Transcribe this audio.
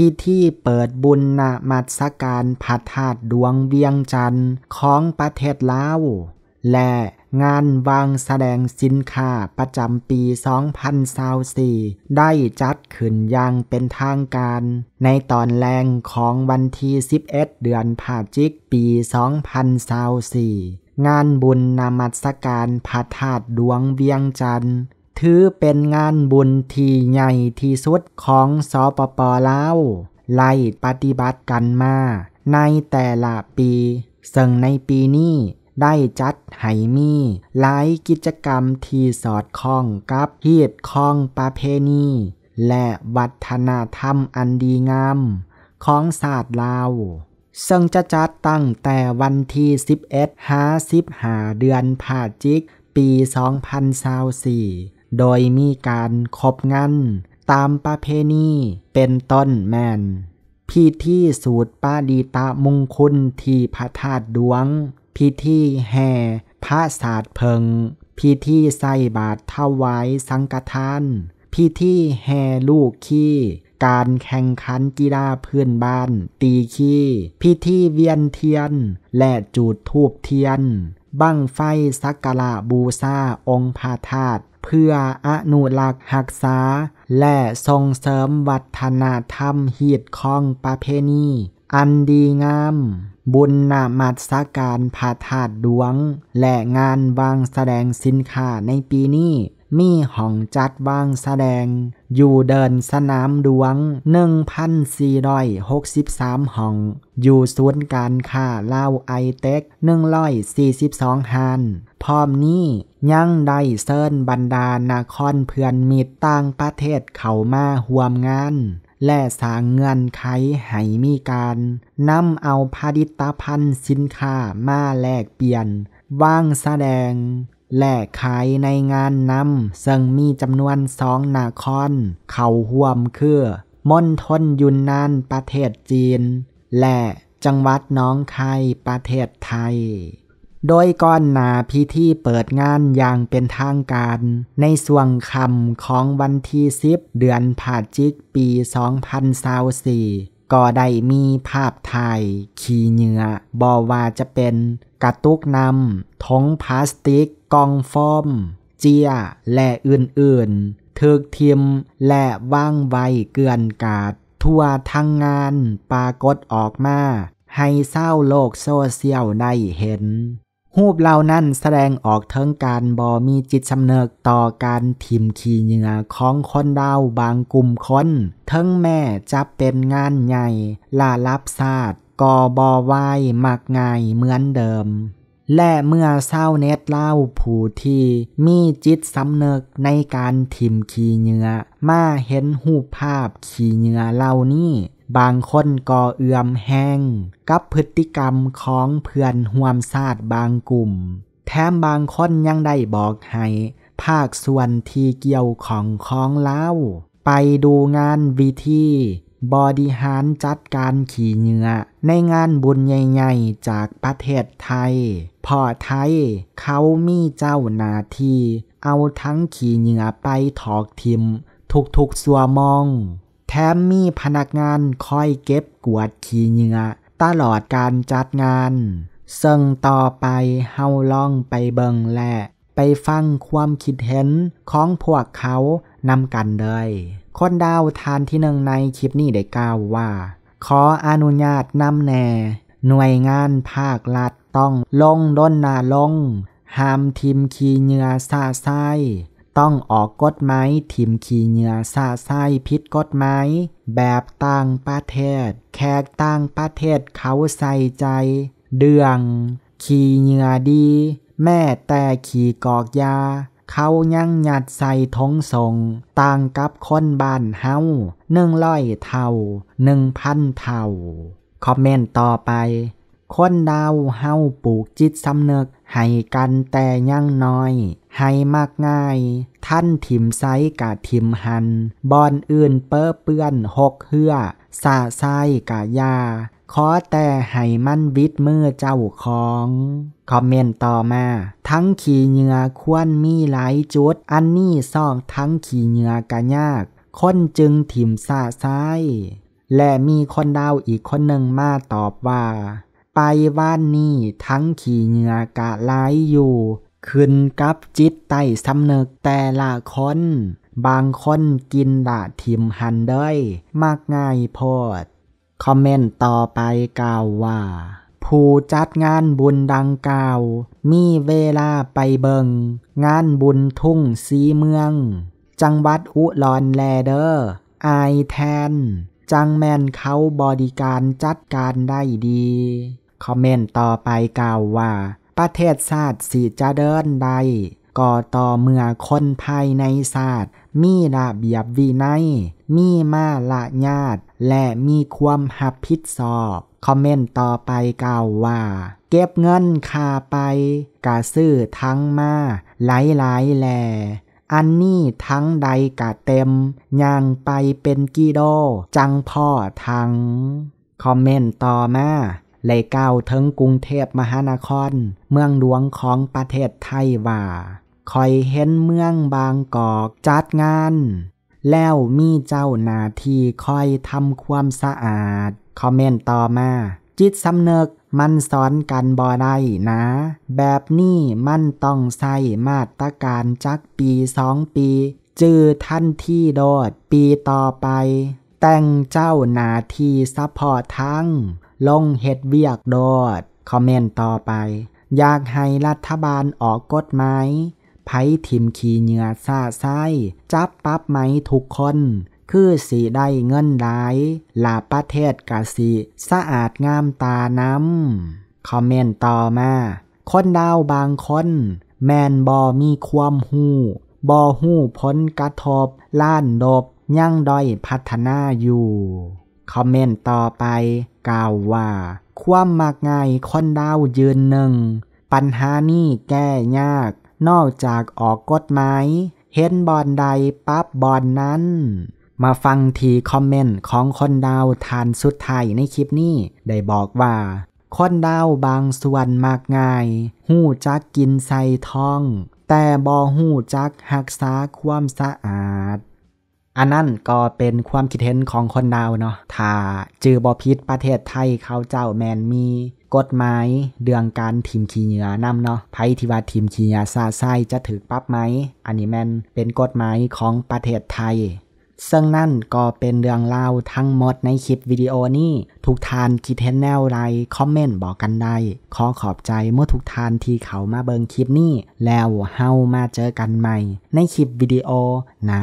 พิธีเปิดบุญนามัสการพระธาตุดวงเวียงจันทร์ของประเทศลาวและงานวางแสดงสินค้าประจำปี 2024ได้จัดขึ้นอย่างเป็นทางการ ในตอนแรงของวันที่11เดือนพาจิกปี 2024งานบุญนามัสการพระธาตุดวงเวียงจันทร์ถือเป็นงานบุญที่ใหญ่ที่สุดของสปปลาว ไล่ปฏิบัติกันมาในแต่ละปีซึ่งในปีนี้ได้จัดไหมีหลายกิจกรรมที่สอดคล้องกับหีุคองประเพณี และวัฒนธรรมอันดีงามของศาสตร์ลาวซึ่งจะจัดตั้งแต่วันที่ 11หาสิบหาเดือนพาจิกปี 2024โดยมีการคบงันตามประเพณีเป็นต้นแมนพิธีสูตรป้าดีตามงคลที่พระธาตุดวง พิธีแห่พระศาสตร์เพิง พิธีใส่บาตรถวายสังฆทาน พิธีแห่ลูกขี้ การแข่งขันกีฬาพื้นบ้านตีขี้ พิธีเวียนเทียน และจูดทูบเทียน บั้งไฟสักการะบูชาองค์พระธาตุเพื่ออนุรักษ์หักษา และส่งเสริมวัฒนธรรมหีดคองประเพณีอันดีงาม บุญนามัสการผาธาดดวง และงานวางแสดงสินค้าในปีนี้ มีห้องจัดวางแสดง อยู่เดินสนามดวง 1,463ห้อง อยู่ศูนย์การค้าเล่าไอเต็ก142หานพร้อมนี้ ยังได้เซิญบรรดานาคอนเพื่อนมิตรต่างประเทศเข้ามาห่วมงาน และสร้างเงื่อนไขให้มีการนำเอาผลิตภัณฑ์สินค้ามาแลกเปลี่ยน ว่างแสดง และขายในงานนำซึ่งมีจำนวนสองนาคอนเข้าห่วมคือมณฑลยุนนานประเทศจีน และจังหวัดน้องคายประเทศไทยโดยก่อนหนาพิธีเปิดงานอย่างเป็นทางการ ในส่วงคำของวันที่10เดือนผาจิกปี 2024ก็ได้มีภาพถ่ายขี่เหงื่อบอว่าจะเป็นกระตุกนำทงพลาสติกกองฟอมเจียและอื่นๆถึกทิมและว่างไวเกือนกาด ทั่วทั้งงานปรากฏออกมา ให้เศร้าโลกโซเชียลได้เห็นรูบเหล่านั้นแสดงออกเทิงการบ่มีจิตสำเนึกต่อการถิมขีเหงื่อของคนดาวบางกลุ่มคนเทิงแม่จะเป็นงานใหญ่ลาลับศาสตร์กอบอวายมักง่ายเหมือนเดิม และเมื่อเศร้าเน็ตเล่าผู้ที่มีจิตสำเนึกในการถิมขีเหงื่อมาเห็นรูภาพขีเหงื่อเหล่านี้บางคนก่อเอื้อมแห้ง กับพฤติกรรมของเพื่อนห่วมศาสตร์บางกลุ่มแถมบางคนยังได้บอกให้ ภาคส่วนที่เกี่ยวของของเล่าไปดูงานวิธีบอดิหารจัดการขี่เหงื้อในงานบุญใหญ่ๆ จากประเทศไทย พ่อไทยเขามีเจ้าหน้าที่ เอาทั้งขี่เหงื้อไปถอกทิม ทุกๆสัวมองถมมีพนักงานคอยเก็บกวดขี้เหงื่อตลอดการจัดงาน ซึ่งต่อไปเฮาลองไปเบิงแหละไปฟังความคิดเห็นของพวกเขานำกันเลยคนดาวทานที่หนึ่งในคลิปนี้ได้กล่าวว่า ขออนุญาตนำแน่หน่วยงานภาครัฐต้องลงด้นนาลงห้ามทีมขีเงือซาไซต้องออกกฎหมายทิมขีเหงือซาไสพิษกฎหมายแบบต่างประเทศ แขกต่างประเทศเขาใส่ใจ เดือง ขีเหงือดี แม่แต่ขีกอกยา เขายังหยัดใส่ทงทรงต่างกับคนบ้านเฮาหนึ่งร้อยเท่าหนึ่งพันเท่า คอมเมนต์ต่อไป คนดาวเฮาปลูกจิตสำนึก ให้กันแต่ยังน้อยให้มากง่าย ท่านทิมไซกะทิมหันบอนอื่นเปื้อเปื้อนหกเหือสาไซกะยา ขอแต่ให้มั่นวิดมือเจ้าของคอมเมนต์ต่อมาทั้งขี่เหงือควรมีหลายจุดอันนี้ซอกทั้งขี่เหงือกะยากคนจึงถิมสาไซและมีคนดาวอีกคนหนึ่งมาตอบว่า ไปว่านนี่ทั้งขี่เหงือกะไลอยู่ขึ้นกับจิตใต้สำนึกแต่ละคนบางคนกินละทิมหันได้มากง่ายพอดคอมเมนต์ต่อไปกล่าวว่า ผู้จัดงานบุญดังกล่าว มีเวลาไปเบิง งานบุญทุ่งสีเมือง จังหวัดอุลอนแลเดอร์ไอแทน จังแมนเขาบริการจัดการได้ดี คอมเมนต์ต่อไปกล่าวว่าประเทศชาติสีจะเดินใดกก็ต่อเมื่อคนภายในศาสตร์ มีระเบียบวินัยมีมาละญาติ และมีความหับผิดสอบ คอมเมนต์ต่อไปกล่าวว่า เก็บเงินคาไปกาซื้อทั้งมาหลายหลายแหลอันนี้ทั้งใดกะเต็มย่างไปเป็นกิโดจังพ่อทั้ง คอมเมนต์ต่อมาเลยก้าวถึงกรุงเทพมหานครเมืองหลวงของประเทศไทยว่า คอยเห็นเมืองบางกอกจัดงาน แล้วมีเจ้าหน้าที่คอยทำความสะอาด คอมเมนต์ต่อมา จิตสำเนึกมันสอนกันบ่อได้นะ แบบนี้มันต้องใส่มาตรการจักปีสองปี จือท่านที่โดดปีต่อไป แต่งเจ้าหน้าที่ซัพพอร์ตทั้งลงเฮ็ดเวียกโดด คอมเมนต์ต่อไป อยากให้รัฐบาลออกกฎหมายไผทิมขีเหงื่อซาไซจับปั๊บไหมทุกคน คือสีได้เงินไดาลาประเทศกาสีสะอาดงามตาน้ำคอมเมนต์ต่อมา คนดาวบางคน แมนบอมีความหูบอหูพ้นกระทบ ล้านดบยังด้อยพัฒนาอยู่คอมเมนต์ต่อไป กล่าวว่า ความมากง่ายคนดาวยืนหนึ่ง ปัญหานี้แก้ยากนอกจากออกกฎหมายเห็นบอลใดปั๊บบอลนนั้น มาฟังทีคอมเมนต์ของคนดาวทานสุดท้ายในคลิปนี้ได้บอกว่า คนดาวบางส่วนมากง่าย หู้จักกินใส่ท้อง แต่บอหู้จักหักษาความสะอาดอันนั้น ก็เป็นความคิดเห็นของคนดาวเนาะ ถ้าจือบอพิษประเทศไทยเขาเจ้าแมนมี กฎหมายเรื่องการทีมขีเหยื่อนำเนาะไพทิวาทีมขีเหยื่อซาไซจะถือปั๊บไหม อันนี้แมนเป็นกฎหมายของประเทศไทย ซึ่งนั่นก็เป็นเรื่องเล่าทั้งหมดในคลิปวิดีโอนี้ทุกทานคิดเห็นแนวไรคอมเมนต์บอกกันได้ ขอขอบใจเมื่อทุกทานที่เขามาเบิงคลิปนี้แล้วเฮามาเจอกันใหม่ ในคลิปวิดีโอนะ